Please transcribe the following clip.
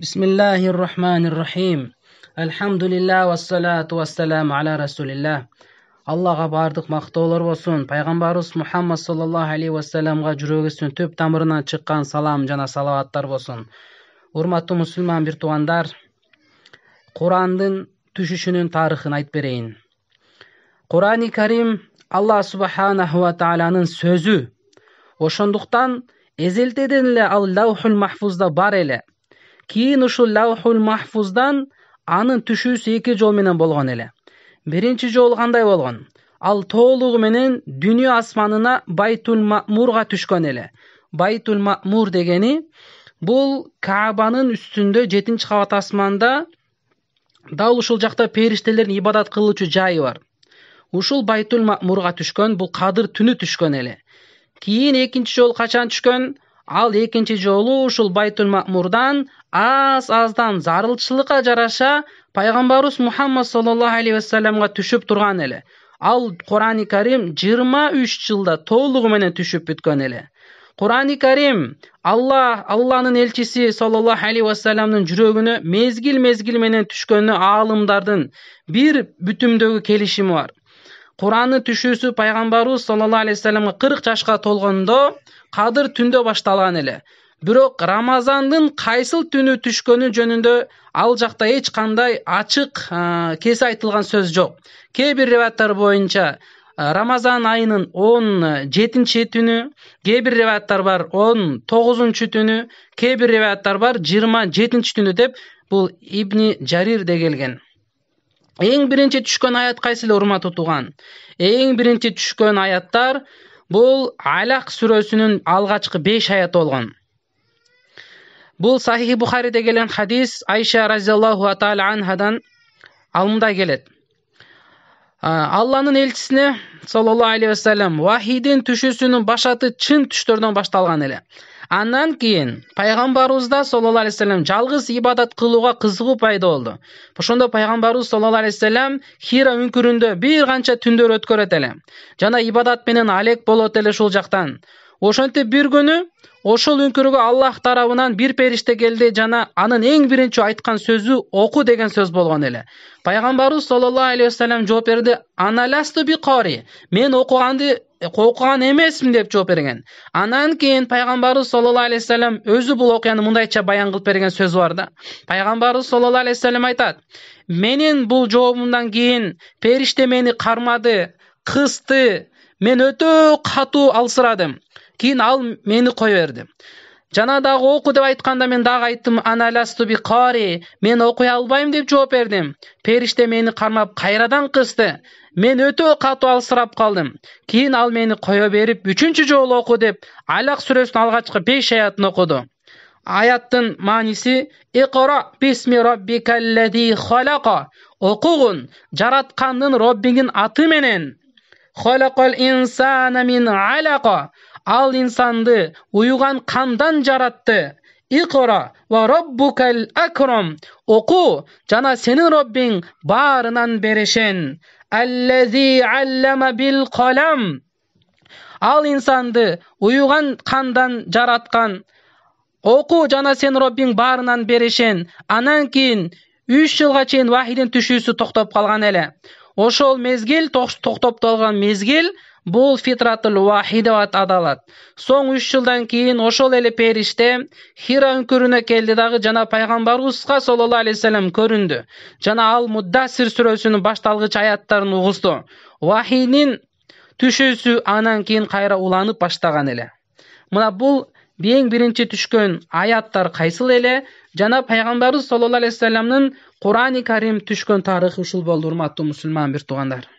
بسم الله الرحمن الرحيم الحمد لله والصلاة والسلام على رسول الله аллага баардык мактоолор болсун пайгамбарыбыз мухаммад саллаллаху алейхи вассаламга жүрөгүбүздүн түп тамырынан шыққан салам жана салаваттар болсун урматтуу мусулман бир туугандар курандын түшүшүнүн тарыхын айтып берейин курани карим алла субханаху ва тааlanын сөзі ошондуктан эзелтеден эле ал лаухул махфузда бар эле кийин ушул махфуздан анын түшүүсү эки жол менен болгон эле биринчи жол кандай болгон ал толугу менен дүнүйө асманына байтул мамурга түшкөн эле байтул мамур дегени бул каабанын үстүндө жетинчи кабат асманда дал ушул жакта периштелердин ибадат кылуучу жайы бар ушул байтул мамурга түшкөн бул кадыр түнү түшкөн эле кийин экинчи жолу качан түшкөн ал экинчи жолу ушул байтул аз аздан зарылчылыкка жараша пайгамбарыбыз мухаммад саллаллаху алейхи вассаламга түшүп турган эле ал курани карим жыйырма үч жылда толугу менен түшүп бүткөн эле курани карим алла алланын элчиси саллаллаху алейхи вассаламдын жүрөгүнө мезгил мезгил менен түшкөнү аалымдардын бир бүтүмдөгү келишими бар куранын түшүүсү пайгамбарыбыз саллаллаху алейхи вассаламга кырк жашка толгондо кадыр түндө башталган эле бирок рамазандын кайсыл түнү түшкөнү жөнүндө ал жакта эч кандай ачык кесе айтылган сөз жок кээ бир ратта боюнча рамазан айынын он жетинчи түнү кээ бир рияттар бар он тогузунчу түнү кээ бир раяттар бар жыйырма жетинчи түнү деп бул ибни жарирде келген эң биринчи түшкөн аят кайсы эле урматтуу тууган эң биринчи түшкөн аяттар бул алак сүрөсүнүн алгачкы беш аяты болгон бул сахих бухариде келген хадис айша разиаллаху таала анхадан ал мындай келет алланын элчисине саллаллаху алейхи вассалам вахийдин түшүүсүнүн башаты чын түштөрдөн башталган эле андан кийин пайгамбарыбызда саллаллаху алейхи вассалам жалгыз ибадат кылууга кызыгуу пайда болду ошондо пайгамбарыбыз саллаллаху алейхи вассалам хира үңкүрүндө бир канча түндөр өткөрөт эле жана ибадат менен алек болот эле ушул жактан ошентип бир күнү ошол үңкүргө аллах тарабынан бир периште келди жана анын эң биринчи айткан сөзү оку деген сөз болгон эле пайгамбарыбыз саллаллаху алейхи вассалам жооп берди бикори мен окуганды э, окуган эмесмин деп жооп берген анан кийин пайгамбарыбыз саллаллаху алейхи вассалам өзү бул окуяны мындайча баян кылып берген сөзү бар да пайгамбарыбыз саллаллаху алейхи ассалам айтат менин бул жообумдан кийин периште мени кармады кысты мен өтө катуу алсырадым кийин ал мени кое берди жана дагы оку деп айтканда мен дагы айттым кари мен окуй албайм деп жооп бердим периште мени кармап кайрадан кысты мен өтө катуу алсырап калдым кийин ал мени кое берип үчүнчү жолу оку деп алак сүрөсүнүн алгачкы беш аятын окуду аяттын мааниси икра бисми халака окугун жараткандын роббидин аты менен халақал инсана мин алақа ал инсанды ұйыған қандан жаратты иқра ва роббукал акрам оқу жана сенің роббиң барынан берешен аллази аллама бил қалам ал инсанды ұйыған қандан жаратқан оқу жана сен роббиң барынан берешен анан кейін Үш жылға чейин вахидин түшүүсү токтоп қалған эле ошол мезгил токтопкалган мезгил бул фитратул вахи деп аталат соң үч жылдан кийин ошол эле периште хира үңкүрүнө келди дагы жана пайгамбарыбызга саллаллаху алейхи васалам көрүндү жана ал муддасир сүрөсүнүн башталгыч аяттарын угузду вахийнин түшүүсү анан кийин кайра уланып баштаган эле мына бул эң биринчи түшкөн аяттар кайсыл эле жана пайгамбарыбыз саллаллаху алейхи вассаламдын курани карим түшкөн тарыхы ушул болду урматтуу мусулман бир туугандар